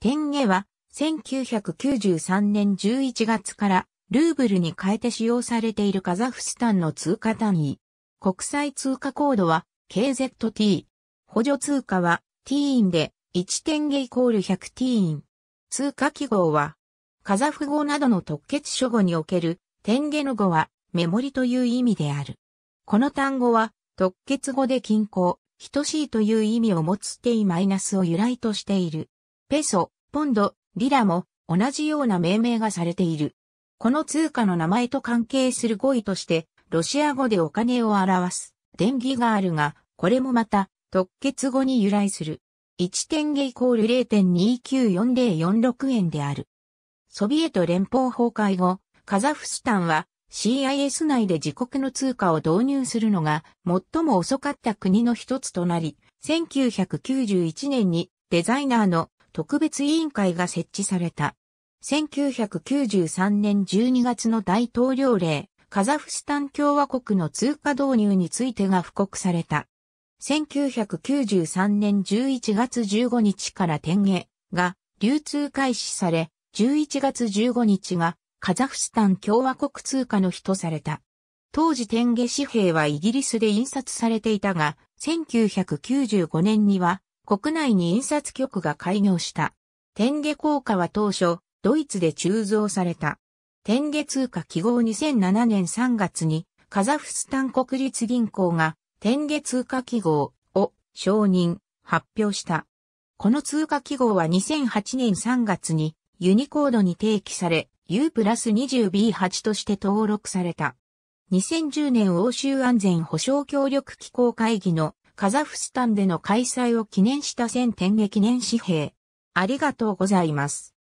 天下は1993年11月からルーブルに変えて使用されているカザフスタンの通貨単位。国際通貨コードは KZT。補助通貨は T インで1点下イコール 100T イン。通貨記号はカザフ語などの特決書語における点下の語はメモリという意味である。この単語は特決語で均衡、等しいという意味を持つ T- マイナスを由来としている。ペソ、ポンド、リラも同じような命名がされている。この通貨の名前と関係する語彙として、ロシア語でお金を表す、電気があるが、これもまた、特決語に由来する。1点ゲイコール0.294046円である。ソビエト連邦崩壊後、カザフスタンは CIS 内で自国の通貨を導入するのが最も遅かった国の一つとなり、1991年にデザイナーの特別委員会が設置された。1993年12月の大統領令、カザフスタン共和国の通貨導入についてが布告された。1993年11月15日から天下が流通開始され、11月15日がカザフスタン共和国通貨の日とされた。当時天下紙幣はイギリスで印刷されていたが、1995年には国内に印刷局が開業した。天下効果は当初、ドイツで鋳造された。天下通貨記号2007年3月に、カザフスタン国立銀行が天下通貨記号を承認、発表した。この通貨記号は2008年3月にユニコードに提起され、U プラス 20B8 として登録された。2010年欧州安全保障協力機構会議のカザフスタンでの開催を記念した1000点記念紙幣。ありがとうございます。